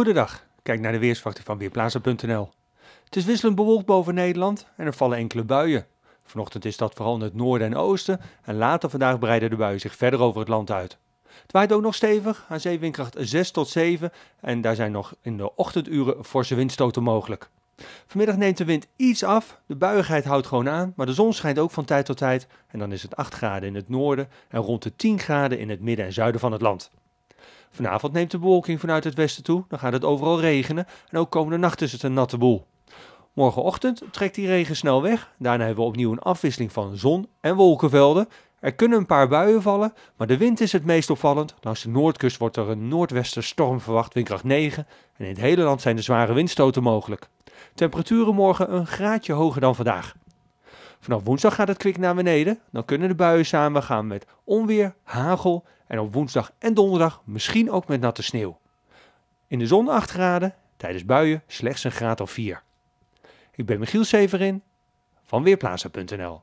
Goedendag, kijk naar de weersverwachting van Weerplaza.nl. Het is wisselend bewolkt boven Nederland en er vallen enkele buien. Vanochtend is dat vooral in het noorden en oosten en later vandaag breiden de buien zich verder over het land uit. Het waait ook nog stevig, aan zeewindkracht 6 tot 7 en daar zijn nog in de ochtenduren forse windstoten mogelijk. Vanmiddag neemt de wind iets af, de buigheid houdt gewoon aan, maar de zon schijnt ook van tijd tot tijd en dan is het 8 graden in het noorden en rond de 10 graden in het midden en zuiden van het land. Vanavond neemt de bewolking vanuit het westen toe, dan gaat het overal regenen en ook komende nacht is het een natte boel. Morgenochtend trekt die regen snel weg, daarna hebben we opnieuw een afwisseling van zon en wolkenvelden. Er kunnen een paar buien vallen, maar de wind is het meest opvallend. Langs de noordkust wordt er een storm verwacht, windkracht 9, en in het hele land zijn er zware windstoten mogelijk. Temperaturen morgen een graadje hoger dan vandaag. Vanaf woensdag gaat het kwik naar beneden. Dan kunnen de buien samen gaan met onweer, hagel en op woensdag en donderdag misschien ook met natte sneeuw. In de zon 8 graden, tijdens buien slechts een graad of 4. Ik ben Michiel Severin van Weerplaza.nl